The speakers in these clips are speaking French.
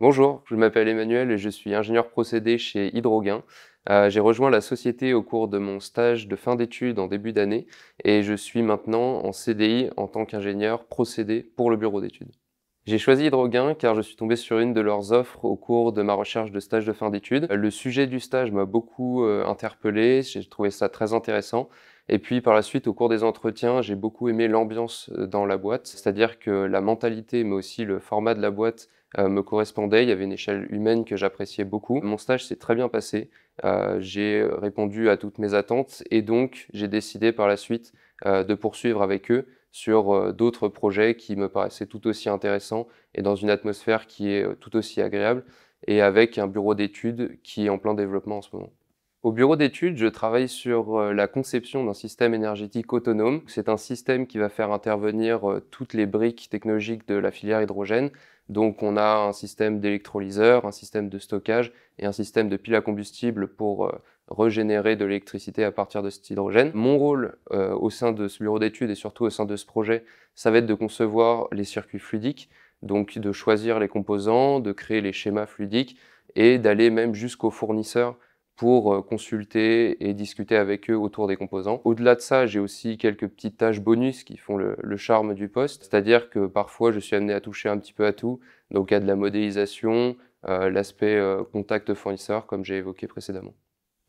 Bonjour, je m'appelle Emmanuel et je suis ingénieur procédé chez Hydrogain. Euh, j'ai rejoint la société au cours de mon stage de fin d'études en début d'année et je suis maintenant en CDI en tant qu'ingénieur procédé pour le bureau d'études. J'ai choisi Hydrogain car je suis tombé sur une de leurs offres au cours de ma recherche de stage de fin d'études. Euh, le sujet du stage m'a beaucoup euh, interpellé, j'ai trouvé ça très intéressant et puis par la suite, au cours des entretiens, j'ai beaucoup aimé l'ambiance dans la boîte, c'est-à-dire que la mentalité, mais aussi le format de la boîte euh, me correspondait. Il y avait une échelle humaine que j'appréciais beaucoup. Mon stage s'est très bien passé. Euh, j'ai répondu à toutes mes attentes et donc j'ai décidé par la suite euh, de poursuivre avec eux sur d'autres projets qui me paraissaient tout aussi intéressants et dans une atmosphère qui est tout aussi agréable et avec un bureau d'études qui est en plein développement en ce moment. Au bureau d'études, je travaille sur euh, la conception d'un système énergétique autonome. C'est un système qui va faire intervenir euh, toutes les briques technologiques de la filière hydrogène. Donc on a un système d'électrolyseur, un système de stockage et un système de pile à combustible pour euh, régénérer de l'électricité à partir de cet hydrogène. Mon rôle au sein de ce bureau d'études et surtout au sein de ce projet, ça va être de concevoir les circuits fluidiques, donc de choisir les composants, de créer les schémas fluidiques et d'aller même jusqu'aux fournisseurs pour euh, consulter et discuter avec eux autour des composants. Au-delà de ça, j'ai aussi quelques petites tâches bonus qui font le, charme du poste, c'est-à-dire que parfois je suis amené à toucher un petit peu à tout, donc à de la modélisation, euh, l'aspect euh, contact fournisseur comme j'ai évoqué précédemment.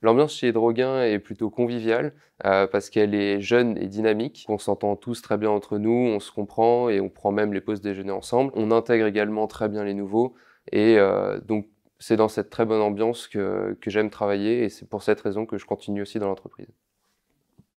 L'ambiance chez Droguin est plutôt conviviale parce qu'elle est jeune et dynamique. On s'entend tous très bien entre nous, on se comprend et on prend même les pauses déjeuner ensemble. On intègre également très bien les nouveaux et donc c'est dans cette très bonne ambiance que, que j'aime travailler et c'est pour cette raison que je continue aussi dans l'entreprise.